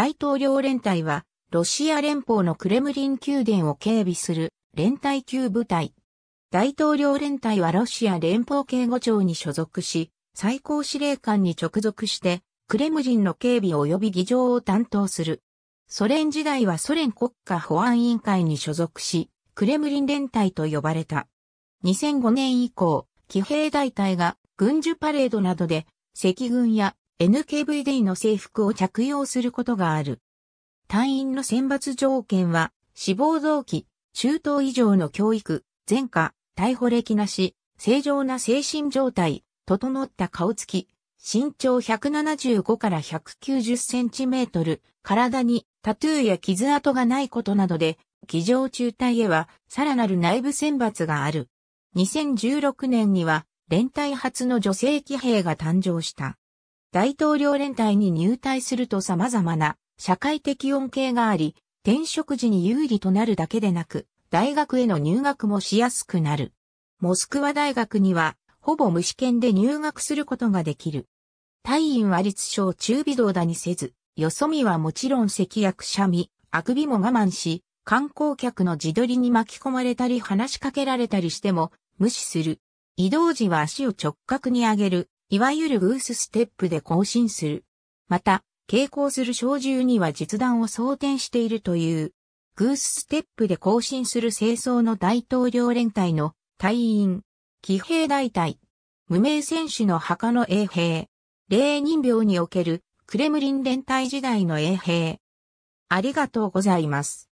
大統領連隊は、ロシア連邦のクレムリン宮殿を警備する連隊級部隊。大統領連隊はロシア連邦警護庁に所属し、最高司令官に直属して、クレムリンの警備及び議場を担当する。ソ連時代はソ連国家保安委員会に所属し、クレムリン連隊と呼ばれた。2005年以降、騎兵大隊が軍需パレードなどで、赤軍や NKVD の制服を着用することがある。隊員の選抜条件は、死亡動機、中等以上の教育、前科、逮捕歴なし、正常な精神状態、整った顔つき、身長175から190センチメートル、体にタトゥーや傷跡がないことなどで、議場中隊へはさらなる内部選抜がある。2016年には、連隊初の女性騎兵が誕生した。大統領連隊に入隊すると様々な社会的恩恵があり、転職時に有利となるだけでなく、大学への入学もしやすくなる。モスクワ大学には、ほぼ無試験で入学することができる。退院は立証中微動だにせず、よそ見はもちろん赤薬、シャミ。あくびも我慢し、観光客の自撮りに巻き込まれたり話しかけられたりしても無視する。移動時は足を直角に上げる。いわゆるグースステップで更新する。また、傾向する小銃には実弾を装填しているという、グースステップで更新する清掃の大統領連隊の隊員、騎兵大隊、無名戦士の墓の衛兵、霊人病におけるクレムリン連隊時代の衛兵。ありがとうございます。